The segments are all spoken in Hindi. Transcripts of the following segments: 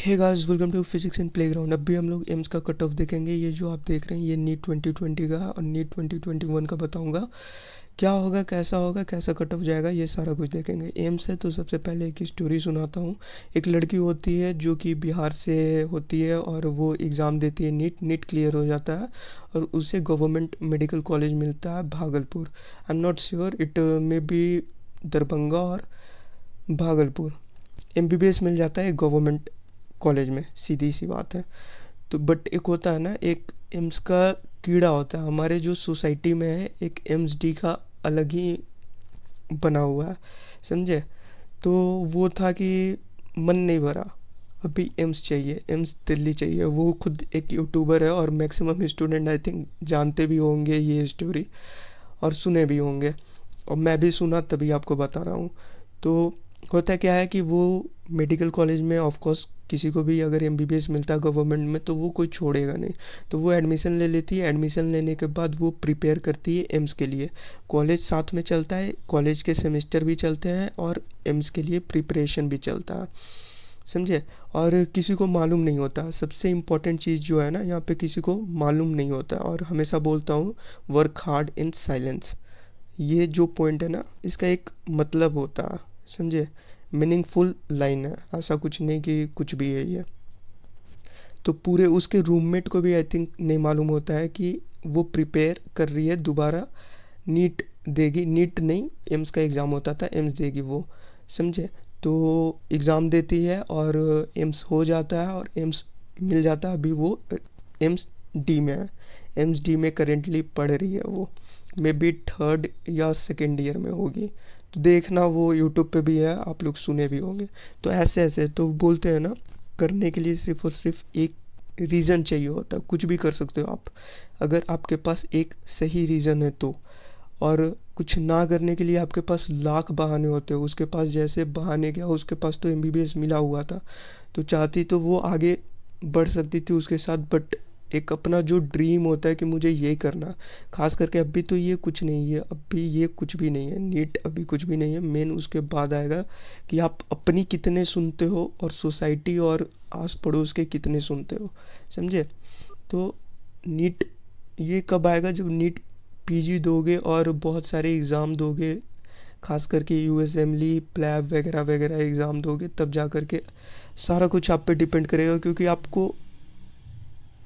hey guys welcome to physics and playground अभी हम लोग एम्स का कट ऑफ देखेंगे ये जो आप देख रहे हैं ये नीट 2020 का और नीट 2021 का बताऊंगा क्या होगा कैसा होगा कैसा कट ऑफ जाएगा ये सारा कुछ देखेंगे एम्स है तो सबसे पहले एक स्टोरी सुनाता हूँ एक लड़की होती है जो कि बिहार से होती है और वो एग्ज़ाम देती है नीट नीट क्लियर हो जाता है और उसे गवर्नमेंट मेडिकल कॉलेज मिलता है Bhagalpur I am not sure it may be Darbhanga और भागलपुर एम मिल जाता है गवर्नमेंट कॉलेज में सीधी सी बात है तो बट एक होता है ना एक एम्स का कीड़ा होता है हमारे जो सोसाइटी में है एक एम्स डी का अलग ही बना हुआ है समझे तो वो था कि मन नहीं भरा अभी एम्स चाहिए एम्स दिल्ली चाहिए वो खुद एक यूट्यूबर है और मैक्सिमम स्टूडेंट आई थिंक जानते भी होंगे ये स्टोरी और सुने भी होंगे और मैं भी सुना तभी आपको बता रहा हूँ तो होता क्या है कि वो मेडिकल कॉलेज में ऑफकोर्स किसी को भी अगर एम मिलता गवर्नमेंट में तो वो कोई छोड़ेगा नहीं तो वो एडमिशन ले लेती है एडमिशन लेने के बाद वो प्रिपेयर करती है एम्स के लिए कॉलेज साथ में चलता है कॉलेज के सेमेस्टर भी चलते हैं और एम्स के लिए प्रिपरेशन भी चलता है समझे और किसी को मालूम नहीं होता सबसे इम्पोर्टेंट चीज़ जो है ना यहाँ पे किसी को मालूम नहीं होता और हमेशा बोलता हूँ वर्क हार्ड इन साइलेंस ये जो पॉइंट है ना इसका एक मतलब होता समझे मीनिंगफुल लाइन है ऐसा कुछ नहीं कि कुछ भी है ये तो पूरे उसके रूममेट को भी आई थिंक नहीं मालूम होता है कि वो प्रिपेयर कर रही है दोबारा नीट देगी नीट नहीं एम्स का एग्ज़ाम होता था एम्स देगी वो समझे तो एग्ज़ाम देती है और एम्स हो जाता है और एम्स मिल जाता है अभी वो एम्स डी में है एम्स डी में करेंटली पढ़ रही है वो मे बी थर्ड या सेकेंड ईयर में होगी तो देखना वो यूट्यूब पे भी है आप लोग सुने भी होंगे तो ऐसे ऐसे तो बोलते हैं ना करने के लिए सिर्फ और सिर्फ एक रीज़न चाहिए होता है कुछ भी कर सकते हो आप अगर आपके पास एक सही रीज़न है तो और कुछ ना करने के लिए आपके पास लाख बहाने होते हो उसके पास जैसे बहाने गया उसके पास तो एम मिला हुआ था तो चाहती तो वो आगे बढ़ सकती थी उसके साथ बट एक अपना जो ड्रीम होता है कि मुझे ये करना खास करके अभी तो ये कुछ नहीं है अभी ये कुछ भी नहीं है नीट अभी कुछ भी नहीं है मेन उसके बाद आएगा कि आप अपनी कितने सुनते हो और सोसाइटी और आस पड़ोस के कितने सुनते हो समझे तो नीट ये कब आएगा जब नीट पीजी दोगे और बहुत सारे एग्ज़ाम दोगे खास करके यू असेंबली प्लैब वगैरह वगैरह एग्ज़ाम दोगे तब जा कर के सारा कुछ आप पे डिपेंड करेगा क्योंकि आपको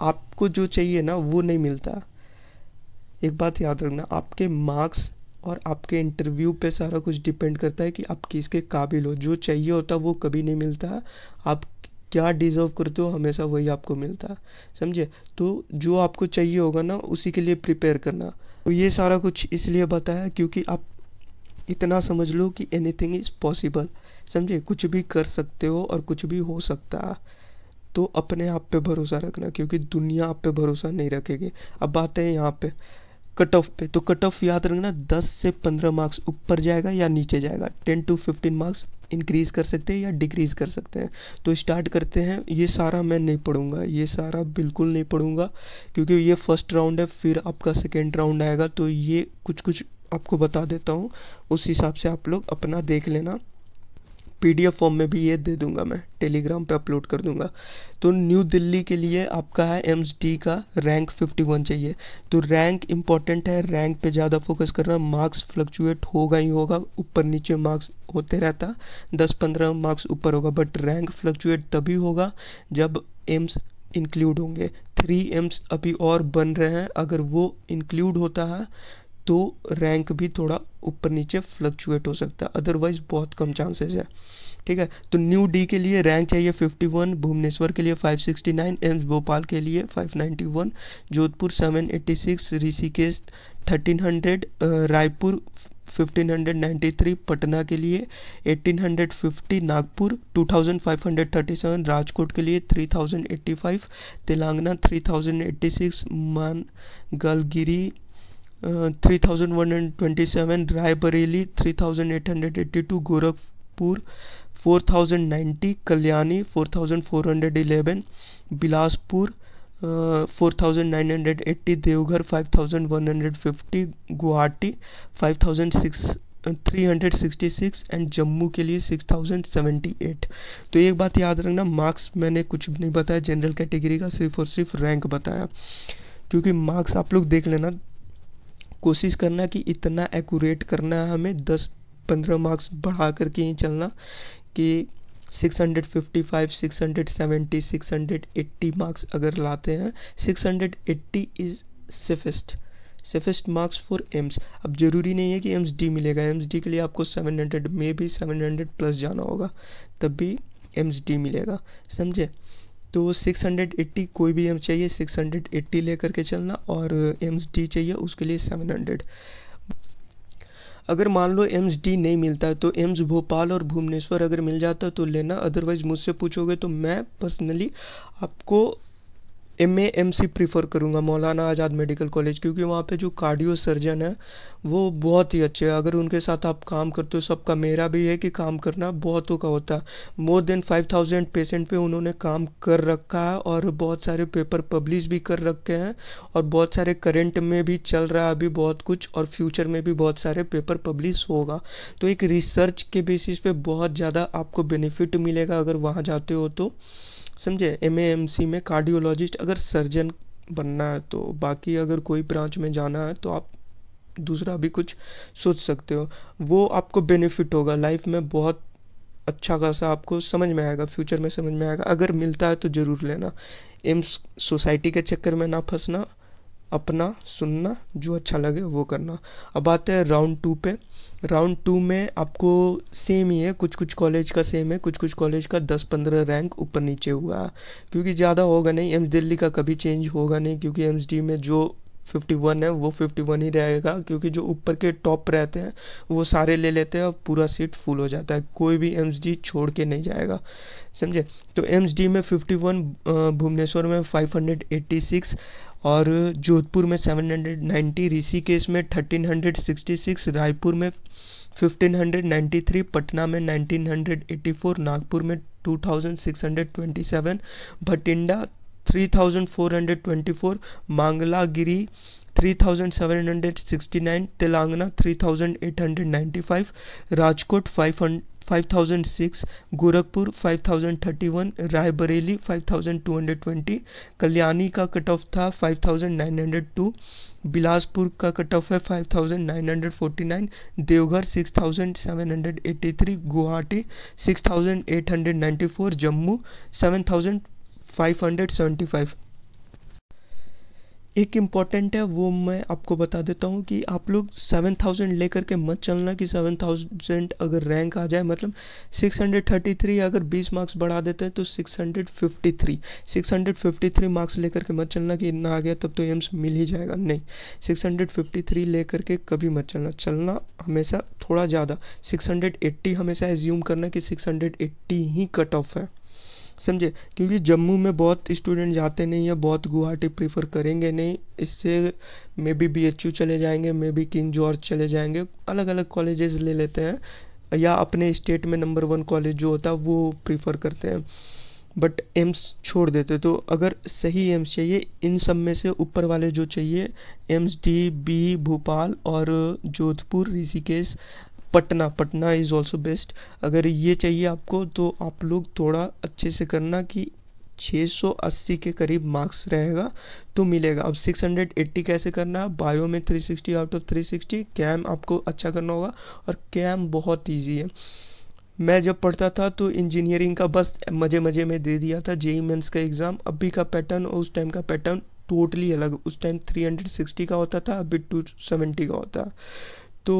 आपको जो चाहिए ना वो नहीं मिलता एक बात याद रखना आपके मार्क्स और आपके इंटरव्यू पे सारा कुछ डिपेंड करता है कि आप किसके काबिल हो जो चाहिए होता वो कभी नहीं मिलता आप क्या डिज़र्व करते हो हमेशा वही आपको मिलता समझे तो जो आपको चाहिए होगा ना उसी के लिए प्रिपेयर करना तो ये सारा कुछ इसलिए बताया क्योंकि आप इतना समझ लो कि एनीथिंग इज़ पॉसिबल समझे कुछ भी कर सकते हो और कुछ भी हो सकता है तो अपने आप पे भरोसा रखना क्योंकि दुनिया आप पे भरोसा नहीं रखेगी अब बात है यहाँ पे कट ऑफ पे तो कट ऑफ याद रखना दस से पंद्रह मार्क्स ऊपर जाएगा या नीचे जाएगा ten to fifteen marks increase कर सकते हैं या डिक्रीज़ कर सकते हैं तो स्टार्ट करते हैं ये सारा मैं नहीं पढ़ूंगा ये सारा बिल्कुल नहीं पढ़ूंगा क्योंकि ये फर्स्ट राउंड है फिर आपका सेकेंड राउंड आएगा तो ये कुछ कुछ आपको बता देता हूँ उस हिसाब से आप लोग अपना देख लेना पीडीएफ फॉर्म में भी ये दे दूंगा मैं टेलीग्राम पे अपलोड कर दूंगा तो न्यू दिल्ली के लिए आपका है एम्स डी का रैंक 51 चाहिए तो रैंक इंपॉर्टेंट है रैंक पे ज़्यादा फोकस करना मार्क्स फ्लक्चुएट होगा ही होगा ऊपर नीचे मार्क्स होते रहता 10-15 मार्क्स ऊपर होगा बट रैंक फ्लक्चुएट तभी होगा जब एम्स इंक्लूड होंगे थ्री एम्स अभी और बन रहे हैं अगर वो इंक्लूड होता है तो रैंक भी थोड़ा ऊपर नीचे फ्लक्चुएट हो सकता है अदरवाइज बहुत कम चांसेस है ठीक है तो न्यू डी के लिए रैंक चाहिए 51 भुवनेश्वर के लिए 569 एम्स भोपाल के लिए 591 जोधपुर 786 ऋषिकेश 1300 रायपुर 1593 पटना के लिए 1850 नागपुर 2537 राजकोट के लिए 3085 Telangana 3086 Mangalagiri three thousand one hundred twenty seven Raebareli three thousand eight hundred eighty two Gorakhpur four thousand ninety Kalyani four thousand four hundred eleven Bilaspur four thousand nine hundred eighty Deoghar five thousand one hundred fifty Guwahati five thousand six three hundred sixty six and Jammu के लिए सिक्स थाउजेंड सेवेंटी एट तो एक बात याद रखना मार्क्स मैंने कुछ भी नहीं बताया जनरल कैटेगरी का सिर्फ और सिर्फ रैंक बताया क्योंकि मार्क्स आप लोग देख लेना कोशिश करना कि इतना एक्यूरेट करना है हमें दस पंद्रह मार्क्स बढ़ा करके ही चलना कि 655, 670, 680 मार्क्स अगर लाते हैं 680 is safest safest marks for AIIMS अब ज़रूरी नहीं है कि एम्स डी मिलेगा एम्स डी के लिए आपको 700 में भी सेवन प्लस जाना होगा तब भी एम्स डी मिलेगा समझे तो 680 कोई भी एम चाहिए 680 लेकर के चलना और एम्स डी चाहिए उसके लिए 700 अगर मान लो एम्स डी नहीं मिलता है तो एम्स भोपाल और भुवनेश्वर अगर मिल जाता तो लेना अदरवाइज मुझसे पूछोगे तो मैं पर्सनली आपको एम एम सी प्रीफ़र करूँगा मौलाना आज़ाद मेडिकल कॉलेज क्योंकि वहाँ पे जो कार्डियो सर्जन है वो बहुत ही अच्छे हैं अगर उनके साथ आप काम करते हो सबका मेरा भी है कि काम करना बहुतों का होता है more than five thousand patient पे उन्होंने काम कर रखा है और बहुत सारे पेपर पब्लिश भी कर रखे हैं और बहुत सारे करेंट में भी चल रहा है अभी बहुत कुछ और फ्यूचर में भी बहुत सारे पेपर पब्लिश होगा तो एक रिसर्च के बेसिस पे बहुत ज़्यादा आपको बेनिफिट मिलेगा अगर वहाँ जाते हो तो समझे एम में कार्डियोलॉजिस्ट अगर सर्जन बनना है तो बाकी अगर कोई ब्रांच में जाना है तो आप दूसरा भी कुछ सोच सकते हो वो आपको बेनिफिट होगा लाइफ में बहुत अच्छा खासा आपको समझ में आएगा फ्यूचर में समझ में आएगा अगर मिलता है तो ज़रूर लेना एम्स सोसाइटी के चक्कर में ना फंसना अपना सुनना जो अच्छा लगे वो करना अब आते हैं राउंड टू पे राउंड टू में आपको सेम ही है कुछ कुछ कॉलेज का सेम है कुछ कुछ कॉलेज का दस पंद्रह रैंक ऊपर नीचे हुआ है क्योंकि ज़्यादा होगा नहीं एम्स दिल्ली का कभी चेंज होगा नहीं क्योंकि एम्स डी में जो फिफ्टी वन है वो फिफ्टी वन ही रहेगा क्योंकि जो ऊपर के टॉप रहते हैं वो सारे ले लेते हैं और पूरा सीट फुल हो जाता है कोई भी एम्स डी छोड़ के नहीं जाएगा समझे तो एम्स डी में फिफ्टी वन भुवनेश्वर में फाइव हंड्रेड एट्टी सिक्स और जोधपुर में 790 ऋषिकेश में 1366 रायपुर में 1593 पटना में 1984 नागपुर में 2627 भटिंडा 3424 मांगलागिरी 3769 तेलंगाना 3895 राजकोट 500 5006 गोरखपुर 5031 रायबरेली 5220 कल्याणी का कट ऑफ था 5902 बिलासपुर का कट ऑफ है 5949 देवघर 6783 गुवाहाटी 6894 जम्मू 7575 एक इम्पॉर्टेंट है वो मैं आपको बता देता हूँ कि आप लोग सेवन थाउजेंड ले करके मत चलना कि सेवन थाउजेंड अगर रैंक आ जाए मतलब सिक्स हंड्रेड थर्टी थ्री अगर बीस मार्क्स बढ़ा देते हैं तो six hundred fifty three six hundred fifty three marks लेकर के मत चलना कि इतना मतलब तो आ गया तब तो एम्स मिल ही जाएगा नहीं सिक्स हंड्रेड फिफ्टी थ्री ले करके कभी मत चलना चलना हमेशा थोड़ा ज़्यादा सिक्स हंड्रेड एट्टी हमेशा एज्यूम करना कि सिक्स हंड्रेड एट्टी ही कट ऑफ है समझे क्योंकि जम्मू में बहुत स्टूडेंट जाते नहीं है बहुत गुवाहाटी प्रीफर करेंगे नहीं इससे maybe B H U चले जाएंगे मे बी किंग जॉर्ज चले जाएंगे अलग अलग कॉलेजेस ले लेते हैं या अपने स्टेट में नंबर वन कॉलेज जो होता है वो प्रीफर करते हैं बट एम्स छोड़ देते तो अगर सही एम्स चाहिए इन सब में से ऊपर वाले जो चाहिए एम्स डी बी भोपाल और Jodhpur Rishikesh Patna Patna is also best अगर ये चाहिए आपको तो आप लोग थोड़ा अच्छे से करना कि 680 के करीब मार्क्स रहेगा तो मिलेगा अब 680 कैसे करना है बायो में 360 आउट ऑफ 360 कैम आपको अच्छा करना होगा और कैम बहुत ईजी है मैं जब पढ़ता था तो इंजीनियरिंग का बस मज़े मज़े में दे दिया था जेई मेंस e e का एग्ज़ाम अभी का पैटर्न और उस टाइम का पैटर्न टोटली अलग उस टाइम 360 का होता था अभी 270 का होता तो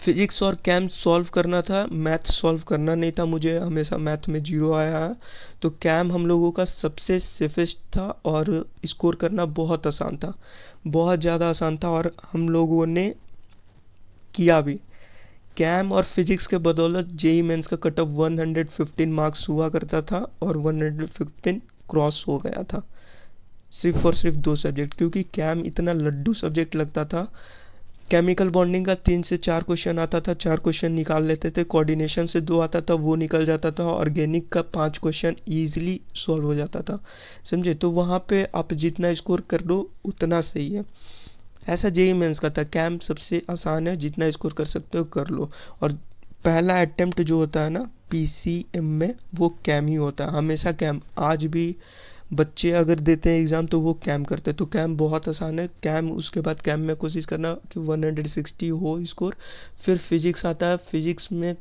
फिज़िक्स और कैम सॉल्व करना था मैथ सॉल्व करना नहीं था मुझे हमेशा मैथ में जीरो आया है तो कैम हम लोगों का सबसे सेफेस्ट था और स्कोर करना बहुत आसान था बहुत ज़्यादा आसान था और हम लोगों ने किया भी कैम और फिजिक्स के बदौलत जेई मेंस का कट ऑफ फिफ्टीन मार्क्स हुआ करता था और 115 क्रॉस हो गया था सिर्फ और सिर्फ दो सब्जेक्ट क्योंकि कैम इतना लड्डू सब्जेक्ट लगता था केमिकल बॉन्डिंग का तीन से चार क्वेश्चन आता था चार क्वेश्चन निकाल लेते थे कोऑर्डिनेशन से दो आता था वो निकल जाता था ऑर्गेनिक का पांच क्वेश्चन ईजिली सॉल्व हो जाता था समझे तो वहाँ पे आप जितना स्कोर कर दो उतना सही है ऐसा जेई मेंस का था कैम सबसे आसान है जितना स्कोर कर सकते हो कर लो और पहला अटैम्प्ट जो होता है ना पी में वो कैम ही होता है हमेशा कैम आज भी बच्चे अगर देते हैं एग्ज़ाम तो वो कैम करते हैं तो कैम बहुत आसान है कैम उसके बाद कैम में कोशिश करना कि 160 हो स्कोर फिर फिजिक्स आता है फिजिक्स में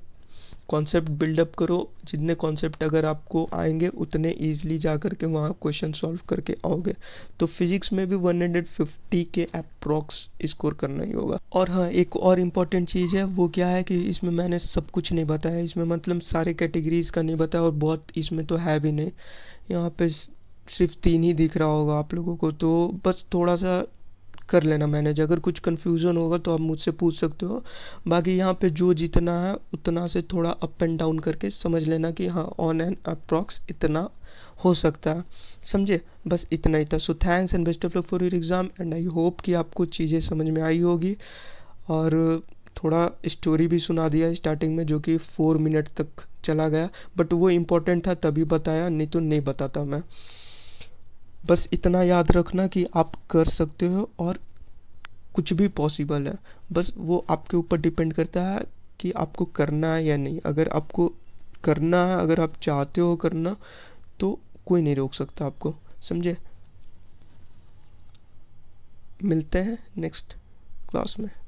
कॉन्सेप्ट बिल्डअप करो जितने कॉन्सेप्ट अगर आपको आएंगे उतने ईजिली जा कर के वहाँ क्वेश्चन सॉल्व करके आओगे तो फिजिक्स में भी 150 के अप्रॉक्स स्कोर करना ही होगा और हाँ एक और इम्पॉर्टेंट चीज़ है वो क्या है कि इसमें मैंने सब कुछ नहीं बताया इसमें मतलब सारे कैटेगरीज का नहीं बताया और बहुत इसमें तो है भी नहीं यहाँ पे सिर्फ तीन ही दिख रहा होगा आप लोगों को तो बस थोड़ा सा कर लेना मैनेज अगर कुछ कन्फ्यूज़न होगा तो आप मुझसे पूछ सकते हो बाकी यहाँ पे जो जितना है उतना से थोड़ा अप एंड डाउन करके समझ लेना कि हाँ ऑन एंड अप्रॉक्स इतना हो सकता है समझे बस इतना ही था so thanks and best of luck for your exam and I hope कि आपको चीज़ें समझ में आई होगी और थोड़ा स्टोरी भी सुना दिया स्टार्टिंग में जो कि फोर मिनट तक चला गया बट वो इम्पोर्टेंट था तभी बताया नहीं तो नहीं बताता मैं बस इतना याद रखना कि आप कर सकते हो और कुछ भी पॉसिबल है बस वो आपके ऊपर डिपेंड करता है कि आपको करना है या नहीं अगर आपको करना है अगर आप चाहते हो करना तो कोई नहीं रोक सकता आपको समझे मिलते हैं नेक्स्ट क्लास में